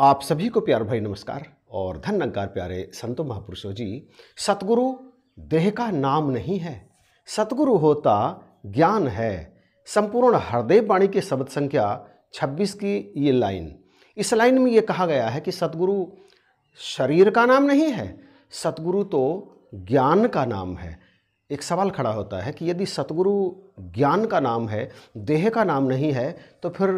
आप सभी को प्यार भाई नमस्कार और धन नंकार प्यारे संतो महापुरुषों जी सतगुरु देह का नाम नहीं है सतगुरु होता ज्ञान है संपूर्ण हृदय वाणी के शब्द संख्या 26 की ये लाइन इस लाइन में ये कहा गया है कि सतगुरु शरीर का नाम नहीं है सतगुरु तो ज्ञान का नाम है एक सवाल खड़ा होता है कि यदि सतगुरु ज्ञान का नाम है देह का नाम नहीं है तो फिर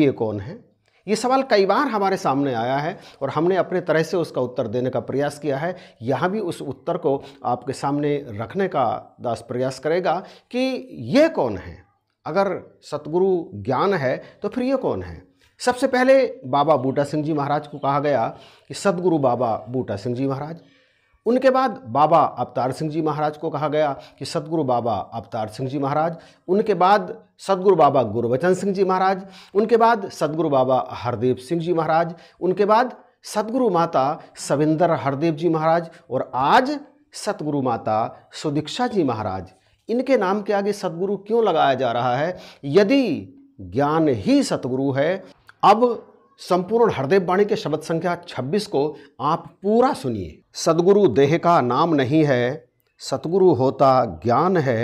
ये कौन है ये सवाल कई बार हमारे सामने आया है और हमने अपने तरह से उसका उत्तर देने का प्रयास किया है यहाँ भी उस उत्तर को आपके सामने रखने का दास प्रयास करेगा कि ये कौन है अगर सतगुरु ज्ञान है तो फिर ये कौन है सबसे पहले बाबा बूटा सिंह जी महाराज को कहा गया कि सतगुरु बाबा बूटा सिंह जी महाराज उनके बाद बाबा अवतार सिंह जी महाराज को कहा गया कि सदगुरु बाबा अवतार सिंह जी महाराज उनके बाद सदगुरु बाबा गुरुवचन सिंह जी महाराज उनके बाद सदगुरु बाबा हरदेव सिंह जी महाराज उनके बाद सदगुरु माता सविंदर हरदेव जी महाराज और आज सतगुरु माता सुदीक्षा जी महाराज इनके नाम के आगे सदगुरु क्यों लगाया जा रहा है यदि ज्ञान ही सतगुरु है अब संपूर्ण हरदेव बाणी के शब्द संख्या 26 को आप पूरा सुनिए सदगुरु देह का नाम नहीं है सतगुरु होता ज्ञान है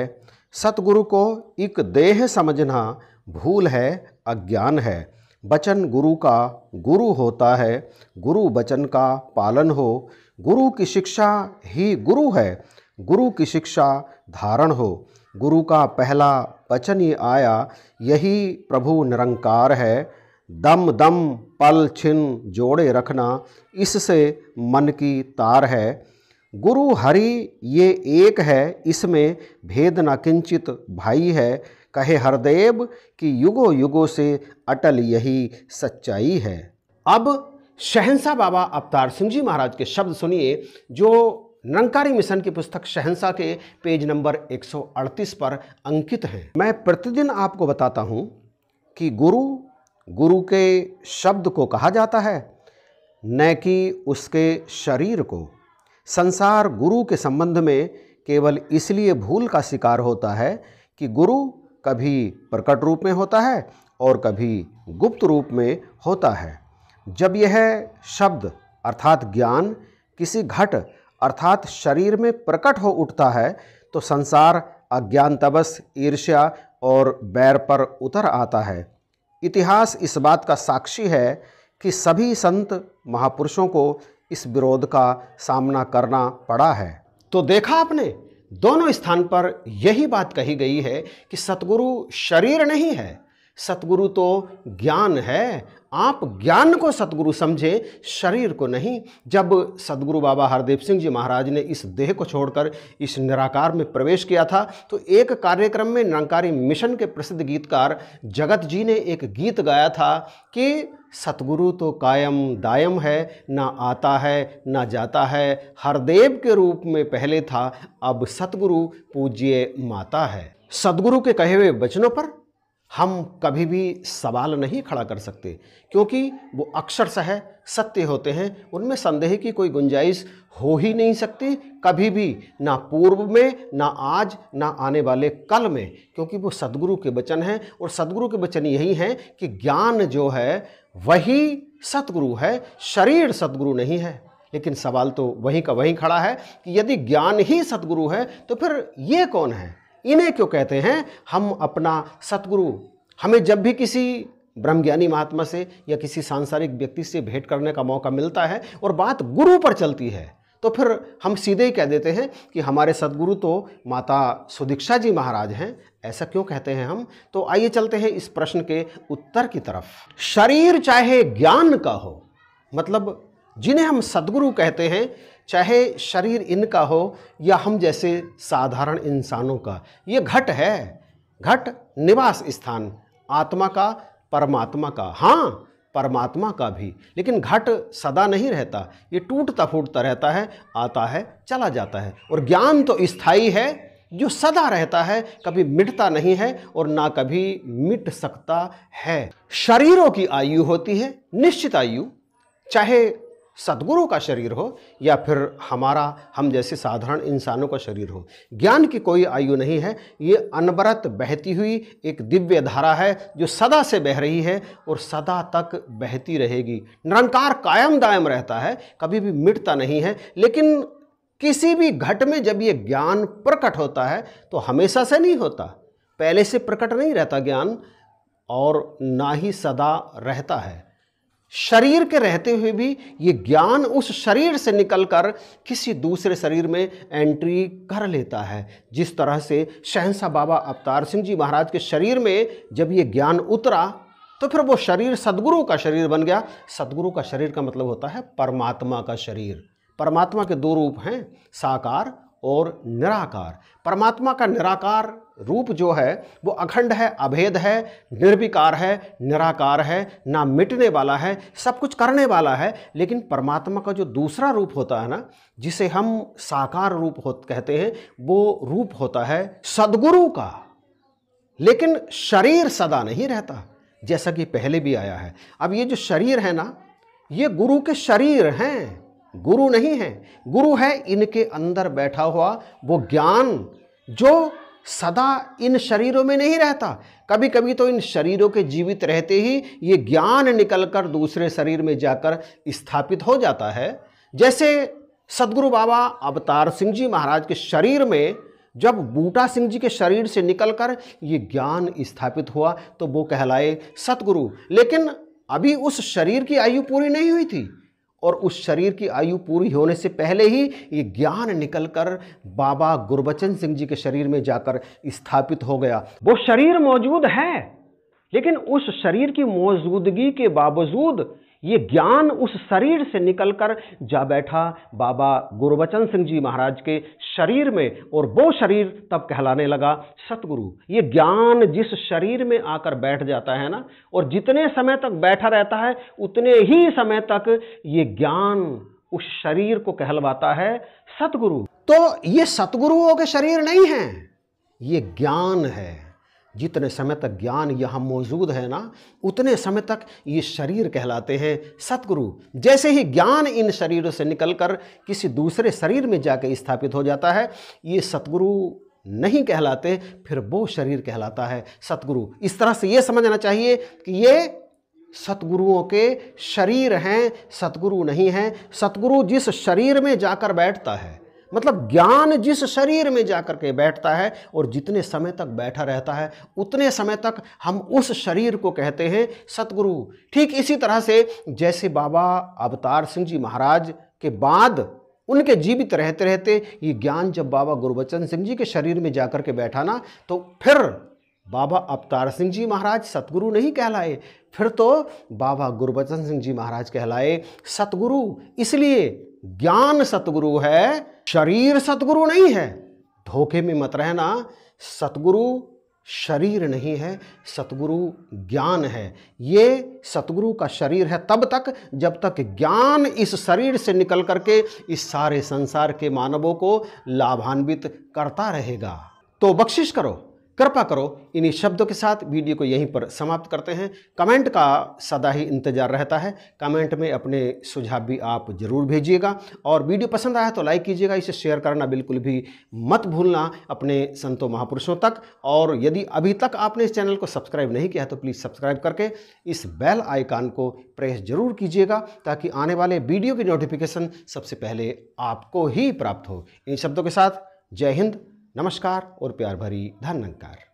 सतगुरु को एक देह समझना भूल है अज्ञान है बचन गुरु का गुरु होता है गुरु बचन का पालन हो गुरु की शिक्षा ही गुरु है गुरु की शिक्षा धारण हो गुरु का पहला वचन ही आया यही प्रभु निरंकार है दम दम पल छिन जोड़े रखना इससे मन की तार है गुरु हरि ये एक है इसमें भेद न किंचित भाई है कहे हरदेव कि युगो युगो से अटल यही सच्चाई है अब शहनशाह बाबा अवतार सिंह जी महाराज के शब्द सुनिए जो नंकारी मिशन की पुस्तक शहंशाह के पेज नंबर 138 पर अंकित हैं मैं प्रतिदिन आपको बताता हूँ कि गुरु गुरु के शब्द को कहा जाता है न कि उसके शरीर को संसार गुरु के संबंध में केवल इसलिए भूल का शिकार होता है कि गुरु कभी प्रकट रूप में होता है और कभी गुप्त रूप में होता है जब यह शब्द अर्थात ज्ञान किसी घट अर्थात शरीर में प्रकट हो उठता है तो संसार अज्ञान तबस ईर्ष्या और बैर पर उतर आता है इतिहास इस बात का साक्षी है कि सभी संत महापुरुषों को इस विरोध का सामना करना पड़ा है तो देखा आपने दोनों स्थान पर यही बात कही गई है कि सतगुरु शरीर नहीं है सतगुरु तो ज्ञान है आप ज्ञान को सतगुरु समझे शरीर को नहीं जब सतगुरु बाबा हरदेव सिंह जी महाराज ने इस देह को छोड़कर इस निराकार में प्रवेश किया था तो एक कार्यक्रम में निरंकारी मिशन के प्रसिद्ध गीतकार जगत जी ने एक गीत गाया था कि सतगुरु तो कायम दायम है ना आता है ना जाता है हरदेव के रूप में पहले था अब सतगुरु पूज्य माता है सदगुरु के कहे हुए वचनों पर हम कभी भी सवाल नहीं खड़ा कर सकते क्योंकि वो अक्षरशः सत्य होते हैं उनमें संदेह की कोई गुंजाइश हो ही नहीं सकती कभी भी ना पूर्व में ना आज ना आने वाले कल में क्योंकि वो सदगुरु के वचन हैं और सदगुरु के वचन यही हैं कि ज्ञान जो है वही सतगुरु है शरीर सतगुरु नहीं है लेकिन सवाल तो वहीं का वहीं खड़ा है कि यदि ज्ञान ही सतगुरु है तो फिर ये कौन है इन्हें क्यों कहते हैं हम अपना सतगुरु हमें जब भी किसी ब्रह्मज्ञानी महात्मा से या किसी सांसारिक व्यक्ति से भेंट करने का मौका मिलता है और बात गुरु पर चलती है तो फिर हम सीधे ही कह देते हैं कि हमारे सदगुरु तो माता सुदीक्षा जी महाराज हैं ऐसा क्यों कहते हैं हम तो आइए चलते हैं इस प्रश्न के उत्तर की तरफ शरीर चाहे ज्ञान का हो मतलब जिन्हें हम सदगुरु कहते हैं चाहे शरीर इनका हो या हम जैसे साधारण इंसानों का ये घट है घट निवास स्थान आत्मा का परमात्मा का हाँ परमात्मा का भी लेकिन घट सदा नहीं रहता ये टूटता फूटता रहता है आता है चला जाता है और ज्ञान तो स्थाई है जो सदा रहता है कभी मिटता नहीं है और ना कभी मिट सकता है शरीरों की आयु होती है निश्चित आयु चाहे सदगुरु का शरीर हो या फिर हमारा हम जैसे साधारण इंसानों का शरीर हो ज्ञान की कोई आयु नहीं है ये अनबरत बहती हुई एक दिव्य धारा है जो सदा से बह रही है और सदा तक बहती रहेगी निरंकार कायम दायम रहता है कभी भी मिटता नहीं है लेकिन किसी भी घट में जब ये ज्ञान प्रकट होता है तो हमेशा से नहीं होता पहले से प्रकट नहीं रहता ज्ञान और ना ही सदा रहता है शरीर के रहते हुए भी ये ज्ञान उस शरीर से निकलकर किसी दूसरे शरीर में एंट्री कर लेता है जिस तरह से शहनशाह बाबा अवतार सिंह जी महाराज के शरीर में जब ये ज्ञान उतरा तो फिर वो शरीर सदगुरु का शरीर बन गया सदगुरु का शरीर का मतलब होता है परमात्मा का शरीर परमात्मा के दो रूप हैं साकार और निराकार परमात्मा का निराकार रूप जो है वो अखंड है अभेद है निर्विकार है निराकार है ना मिटने वाला है सब कुछ करने वाला है लेकिन परमात्मा का जो दूसरा रूप होता है ना जिसे हम साकार रूप हो कहते हैं वो रूप होता है सदगुरु का लेकिन शरीर सदा नहीं रहता जैसा कि पहले भी आया है अब ये जो शरीर है ना ये गुरु के शरीर हैं गुरु नहीं है गुरु है इनके अंदर बैठा हुआ वो ज्ञान जो सदा इन शरीरों में नहीं रहता कभी कभी तो इन शरीरों के जीवित रहते ही ये ज्ञान निकलकर दूसरे शरीर में जाकर स्थापित हो जाता है जैसे सदगुरु बाबा अवतार सिंह जी महाराज के शरीर में जब बूटा सिंह जी के शरीर से निकलकर ये ज्ञान स्थापित हुआ तो वो कहलाए सतगुरु लेकिन अभी उस शरीर की आयु पूरी नहीं हुई थी और उस शरीर की आयु पूरी होने से पहले ही ये ज्ञान निकलकर बाबा गुरबचन सिंह जी के शरीर में जाकर स्थापित हो गया वो शरीर मौजूद है लेकिन उस शरीर की मौजूदगी के बावजूद ये ज्ञान उस शरीर से निकलकर जा बैठा बाबा गुरुवचन सिंह जी महाराज के शरीर में और वो शरीर तब कहलाने लगा सतगुरु ये ज्ञान जिस शरीर में आकर बैठ जाता है ना और जितने समय तक बैठा रहता है उतने ही समय तक ये ज्ञान उस शरीर को कहलवाता है सतगुरु तो ये सतगुरुओं के शरीर नहीं है ये ज्ञान है जितने समय तक ज्ञान यहाँ मौजूद है ना उतने समय तक ये शरीर कहलाते हैं सतगुरु जैसे ही ज्ञान इन शरीरों से निकलकर किसी दूसरे शरीर में जाकर स्थापित हो जाता है ये सतगुरु नहीं कहलाते फिर वो शरीर कहलाता है सतगुरु इस तरह से ये समझना चाहिए कि ये सतगुरुओं के शरीर हैं सतगुरु नहीं हैं सतगुरु जिस शरीर में जाकर बैठता है मतलब ज्ञान जिस शरीर में जाकर के बैठता है और जितने समय तक बैठा रहता है उतने समय तक हम उस शरीर को कहते हैं सतगुरु ठीक इसी तरह से जैसे बाबा अवतार सिंह जी महाराज के बाद उनके जीवित रहते रहते ये ज्ञान जब बाबा गुरुबचन सिंह जी के शरीर में जाकर के बैठा ना तो फिर बाबा अवतार सिंह जी महाराज सतगुरु नहीं कहलाए फिर तो बाबा गुरबचन सिंह जी महाराज कहलाए सतगुरु इसलिए ज्ञान सतगुरु है शरीर सतगुरु नहीं है धोखे में मत रहना सतगुरु शरीर नहीं है सतगुरु ज्ञान है ये सतगुरु का शरीर है तब तक जब तक ज्ञान इस शरीर से निकल करके इस सारे संसार के मानवों को लाभान्वित करता रहेगा तो बख्शिश करो कृपा करो इन्हीं शब्दों के साथ वीडियो को यहीं पर समाप्त करते हैं कमेंट का सदा ही इंतजार रहता है कमेंट में अपने सुझाव भी आप जरूर भेजिएगा और वीडियो पसंद आया तो लाइक कीजिएगा इसे शेयर करना बिल्कुल भी मत भूलना अपने संतों महापुरुषों तक और यदि अभी तक आपने इस चैनल को सब्सक्राइब नहीं किया तो प्लीज़ सब्सक्राइब करके इस बेल आइकान को प्रेस जरूर कीजिएगा ताकि आने वाले वीडियो की नोटिफिकेशन सबसे पहले आपको ही प्राप्त हो इन शब्दों के साथ जय हिंद नमस्कार और प्यार भरी धन्यवाद